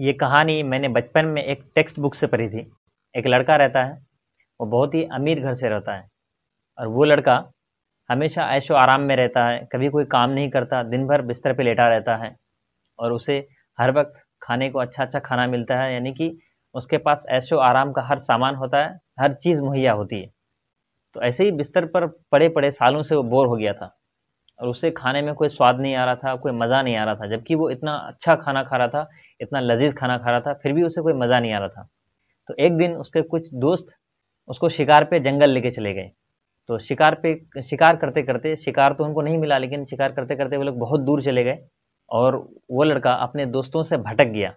ये कहानी मैंने बचपन में एक टेक्स्ट बुक से पढ़ी थी एक लड़का रहता है वो बहुत ही अमीर घर से रहता है और वो लड़का हमेशा ऐशो आराम में रहता है कभी कोई काम नहीं करता दिन भर बिस्तर पे लेटा रहता है और उसे हर वक्त खाने को अच्छा अच्छा खाना मिलता है यानी कि उसके पास ऐशो आराम का हर सामान होता है हर चीज़ मुहैया होती है तो ऐसे ही बिस्तर पर पड़े पड़े सालों से वो बोर हो गया था और उसे खाने में कोई स्वाद नहीं आ रहा था कोई मज़ा नहीं आ रहा था जबकि वो इतना अच्छा खाना खा रहा था इतना लजीज खाना खा रहा था फिर भी उसे कोई मज़ा नहीं आ रहा था तो एक दिन उसके कुछ दोस्त उसको शिकार पे जंगल लेके चले गए तो शिकार पे शिकार करते करते शिकार तो उनको नहीं मिला लेकिन शिकार करते करते वो लोग बहुत दूर चले गए और वो लड़का अपने दोस्तों से भटक गया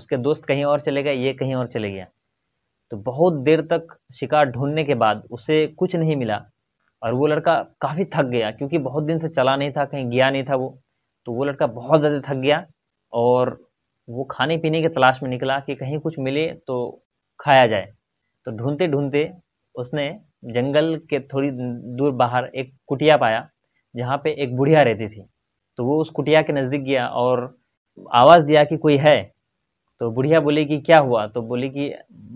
उसके दोस्त कहीं और चले गए ये कहीं और चले गया तो बहुत देर तक शिकार ढूंढने के बाद उसे कुछ नहीं मिला और वो लड़का काफ़ी थक गया क्योंकि बहुत दिन से चला नहीं था कहीं गया नहीं था वो तो वो लड़का बहुत ज़्यादा थक गया और वो खाने पीने की तलाश में निकला कि कहीं कुछ मिले तो खाया जाए तो ढूंढते ढूंढते उसने जंगल के थोड़ी दूर बाहर एक कुटिया पाया जहाँ पे एक बुढ़िया रहती थी तो वो उस कुटिया के नज़दीक गया और आवाज़ दिया कि कोई है तो बुढ़िया बोली कि क्या हुआ तो बोली कि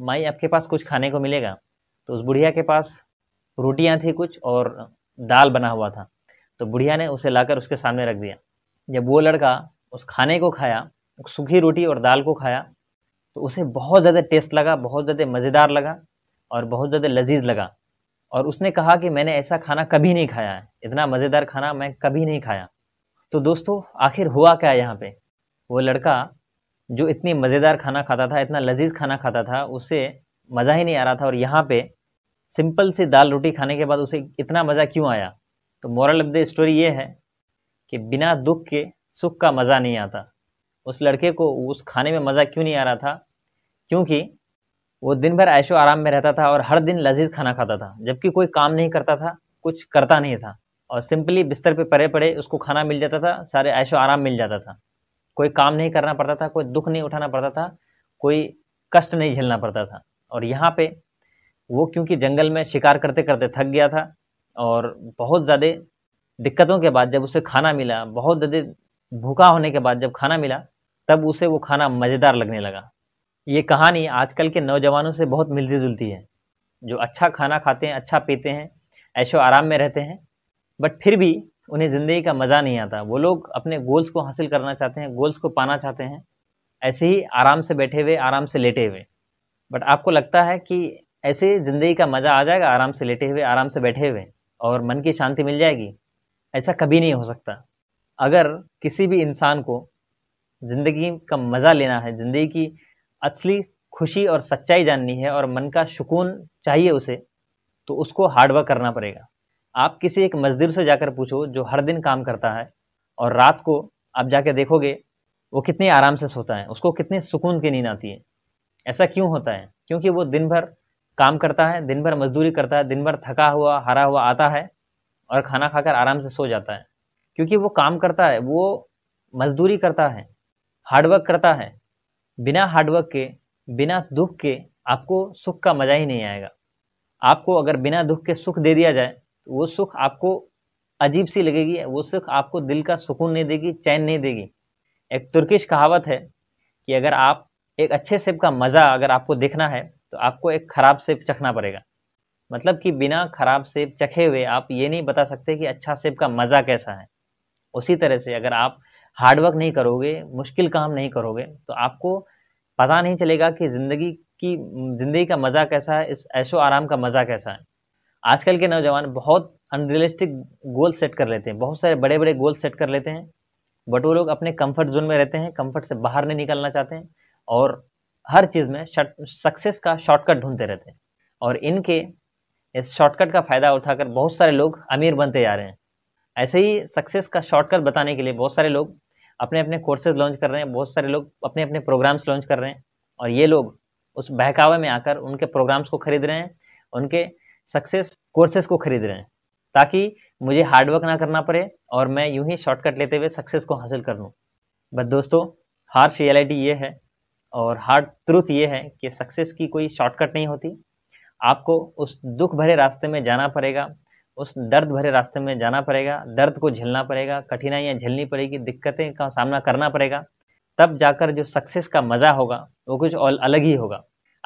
माई आपके पास कुछ खाने को मिलेगा तो उस बुढ़िया के पास रोटियाँ थी कुछ और दाल बना हुआ था तो बुढ़िया ने उसे लाकर उसके सामने रख दिया जब वो लड़का उस खाने को खाया सूखी रोटी और दाल को खाया तो उसे बहुत ज़्यादा टेस्ट लगा बहुत ज़्यादा मज़ेदार लगा और बहुत ज़्यादा लजीज लगा और उसने कहा कि मैंने ऐसा खाना कभी नहीं खाया है इतना मज़ेदार खाना मैं कभी नहीं खाया तो दोस्तों आखिर हुआ क्या यहाँ पे वो लड़का जो इतनी मज़ेदार खाना खाता था इतना लजीज खाना खाता था उसे मज़ा ही नहीं आ रहा था और यहाँ पे सिंपल सी दाल रोटी खाने के बाद उसे इतना मज़ा क्यों आया तो मॉरल ऑफ द स्टोरी ये है कि बिना दुख के सुख का मज़ा नहीं आता उस लड़के को उस खाने में मज़ा क्यों नहीं आ रहा था क्योंकि वो दिन भर ऐशो आराम में रहता था और हर दिन लजीज खाना खाता था जबकि कोई काम नहीं करता था कुछ करता नहीं था और सिंपली बिस्तर पे पड़े पड़े उसको खाना मिल जाता था सारे ऐशो आराम मिल जाता था कोई काम नहीं करना पड़ता था कोई दुख नहीं उठाना पड़ता था कोई कष्ट नहीं झेलना पड़ता था और यहाँ पे वो क्योंकि जंगल में शिकार करते करते थक गया था और बहुत ज़्यादा दिक्कतों के बाद जब उसे खाना मिला बहुत ज़्यादा भूखा होने के बाद जब खाना मिला तब उसे वो खाना मज़ेदार लगने लगा ये कहानी आजकल के नौजवानों से बहुत मिलती जुलती है जो अच्छा खाना खाते हैं अच्छा पीते हैं ऐशो आराम में रहते हैं बट फिर भी उन्हें ज़िंदगी का मज़ा नहीं आता वो लोग अपने गोल्स को हासिल करना चाहते हैं गोल्स को पाना चाहते हैं ऐसे ही आराम से बैठे हुए आराम से लेटे हुए बट आपको लगता है कि ऐसे ज़िंदगी का मज़ा आ जाएगा आराम से लेटे हुए आराम से बैठे हुए और मन की शांति मिल जाएगी ऐसा कभी नहीं हो सकता अगर किसी भी इंसान को ज़िंदगी का मज़ा लेना है ज़िंदगी की असली खुशी और सच्चाई जाननी है और मन का सुकून चाहिए उसे तो उसको हार्डवर्क करना पड़ेगा आप किसी एक मज़दूर से जाकर पूछो जो हर दिन काम करता है और रात को आप जाके देखोगे वो कितने आराम से सोता है उसको कितने सुकून की नींद आती है ऐसा क्यों होता है क्योंकि वो दिन भर काम करता है दिन भर मजदूरी करता है दिन भर थका हुआ हरा हुआ आता है और खाना खाकर आराम से सो जाता है क्योंकि वो काम करता है वो मजदूरी करता है हार्डवर्क करता है बिना हार्डवर्क के बिना दुख के आपको सुख का मज़ा ही नहीं आएगा आपको अगर बिना दुख के सुख दे दिया जाए तो वो सुख आपको अजीब सी लगेगी वो सुख आपको दिल का सुकून नहीं देगी चैन नहीं देगी एक तुर्किश कहावत है कि अगर आप एक अच्छे सेब का मज़ा अगर आपको देखना है तो आपको एक ख़राब सेब चखना पड़ेगा मतलब कि बिना ख़राब सेब चखे हुए आप ये नहीं बता सकते कि अच्छा सेब का मज़ा कैसा है उसी तरह से अगर आप हार्डवर्क नहीं करोगे मुश्किल काम नहीं करोगे तो आपको पता नहीं चलेगा कि ज़िंदगी की ज़िंदगी का मज़ा कैसा है इस ऐशो आराम का मज़ा कैसा है आजकल के नौजवान बहुत अनरियलिस्टिक गोल सेट कर लेते हैं बहुत सारे बड़े बड़े गोल सेट कर लेते हैं बट वो लोग अपने कंफर्ट जोन में रहते हैं कंफर्ट से बाहर नहीं निकलना चाहते हैं और हर चीज़ में सक्सेस का शॉर्टकट ढूंढते रहते हैं और इनके इस शॉर्टकट का फ़ायदा उठाकर बहुत सारे लोग अमीर बनते जा रहे हैं ऐसे ही सक्सेस का शॉर्टकट बताने के लिए बहुत सारे लोग अपने अपने कोर्सेज लॉन्च कर रहे हैं बहुत सारे लोग अपने अपने प्रोग्राम्स लॉन्च कर रहे हैं और ये लोग उस बहकावे में आकर उनके प्रोग्राम्स को खरीद रहे हैं उनके सक्सेस कोर्सेज को खरीद रहे हैं ताकि मुझे हार्डवर्क ना करना पड़े और मैं यूं ही शॉर्टकट लेते हुए सक्सेस को हासिल कर लूँ बट दोस्तों हार्श रियलिटी ये है और हार्ड ट्रूथ ये है कि सक्सेस की कोई शॉर्टकट नहीं होती आपको उस दुख भरे रास्ते में जाना पड़ेगा उस दर्द भरे रास्ते में जाना पड़ेगा दर्द को झेलना पड़ेगा कठिनाइयाँ झेलनी पड़ेगी दिक्कतें का सामना करना पड़ेगा तब जाकर जो सक्सेस का मज़ा होगा वो कुछ और अलग ही होगा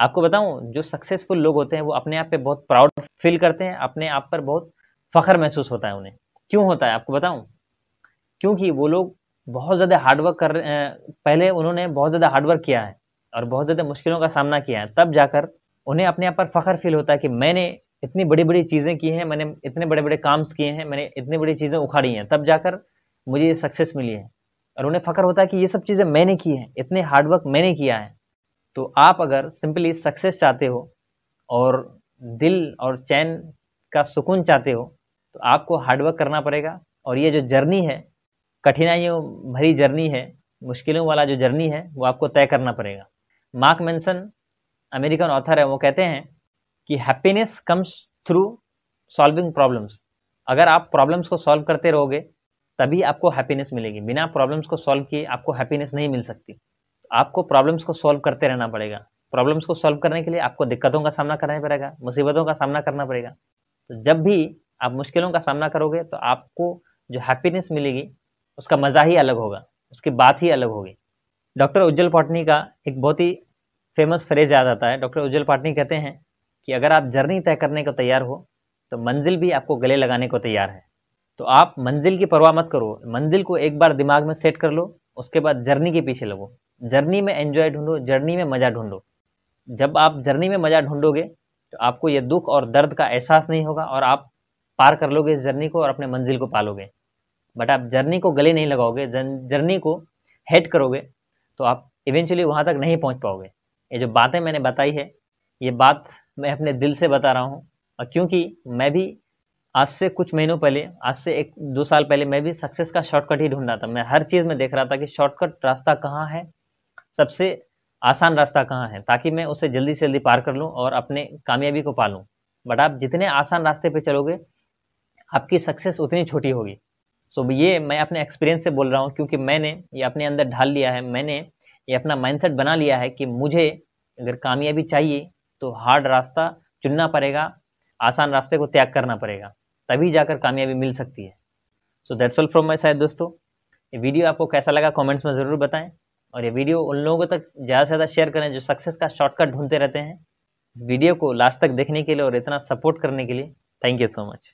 आपको बताऊं जो सक्सेसफुल लोग होते हैं वो अपने आप पे बहुत प्राउड फील करते हैं अपने आप पर बहुत फ़ख्र महसूस होता है उन्हें क्यों होता है आपको बताऊं क्योंकि वो लोग बहुत ज़्यादा हार्डवर्क कर पहले उन्होंने बहुत ज़्यादा हार्डवर्क किया है और बहुत ज़्यादा मुश्किलों का सामना किया है तब जाकर उन्हें अपने आप पर फ़ख्र फील होता है कि मैंने इतनी बड़ी बड़ी चीज़ें की हैं मैंने इतने बड़े बड़े काम्स किए हैं मैंने इतनी बड़ी चीज़ें उखाड़ी हैं तब जाकर मुझे ये सक्सेस मिली है और उन्हें फ़ख्र होता है कि ये सब चीज़ें मैंने की हैं इतने हार्डवर्क मैंने किया है तो आप अगर सिंपली सक्सेस चाहते हो और दिल और चैन का सुकून चाहते हो तो आपको हार्डवर्क करना पड़ेगा और ये जो जर्नी है कठिनाइयों भरी जर्नी है मुश्किलों वाला जो जर्नी है वो आपको तय करना पड़ेगा मार्क मैंसन अमेरिकन ऑथर है वो कहते हैं कि happiness comes through solving problems अगर आप प्रॉब्लम्स को सॉल्व करते रहोगे तभी आपको हैप्पीनेस मिलेगी बिना प्रॉब्लम्स को सॉल्व किए आपको हैप्पीनेस नहीं मिल सकती आपको प्रॉब्लम्स को सॉल्व करते रहना पड़ेगा प्रॉब्लम्स को सॉल्व करने के लिए आपको दिक्कतों का सामना करना पड़ेगा मुसीबतों का सामना करना पड़ेगा तो जब भी आप मुश्किलों का सामना करोगे तो आपको जो हैप्पीनेस मिलेगी उसका मज़ा ही अलग होगा उसकी बात ही अलग होगी डॉक्टर उज्जवल पाटनी का एक बहुत ही फेमस फ्रेज याद आता है डॉक्टर उज्जवल पाटनी कहते हैं कि अगर आप जर्नी तय करने को तैयार हो तो मंजिल भी आपको गले लगाने को तैयार है तो आप मंजिल की परवाह मत करो मंजिल को एक बार दिमाग में सेट कर लो उसके बाद जर्नी के पीछे लगो जर्नी में एंजॉय ढूंढो जर्नी में मज़ा ढूंढो जब आप जर्नी में मज़ा ढूंढोगे तो आपको ये दुख और दर्द का एहसास नहीं होगा और आप पार कर लोगे इस जर्नी को और अपने मंजिल को पालोगे बट आप जर्नी को गले नहीं लगाओगे जर्नी को हेट करोगे तो आप इवेंचुअली वहाँ तक नहीं पहुँच पाओगे ये जो बातें मैंने बताई है ये बात मैं अपने दिल से बता रहा हूँ और क्योंकि मैं भी आज से कुछ महीनों पहले आज से एक दो साल पहले मैं भी सक्सेस का शॉर्टकट ही ढूंढ रहा था मैं हर चीज़ में देख रहा था कि शॉर्टकट रास्ता कहाँ है सबसे आसान रास्ता कहाँ है ताकि मैं उसे जल्दी से जल्दी पार कर लूँ और अपने कामयाबी को पा लूँ बट आप जितने आसान रास्ते पर चलोगे आपकी सक्सेस उतनी छोटी होगी सो so, ये मैं अपने एक्सपीरियंस से बोल रहा हूँ क्योंकि मैंने ये अपने अंदर ढाल लिया है मैंने ये अपना माइंडसेट बना लिया है कि मुझे अगर कामयाबी चाहिए तो हार्ड रास्ता चुनना पड़ेगा आसान रास्ते को त्याग करना पड़ेगा तभी जाकर कामयाबी मिल सकती है so that's all from my side दोस्तों ये वीडियो आपको कैसा लगा कमेंट्स में ज़रूर बताएं और ये वीडियो उन लोगों तक ज़्यादा से ज़्यादा शेयर करें जो सक्सेस का शॉर्टकट ढूंढते रहते हैं इस वीडियो को लास्ट तक देखने के लिए और इतना सपोर्ट करने के लिए थैंक यू सो मच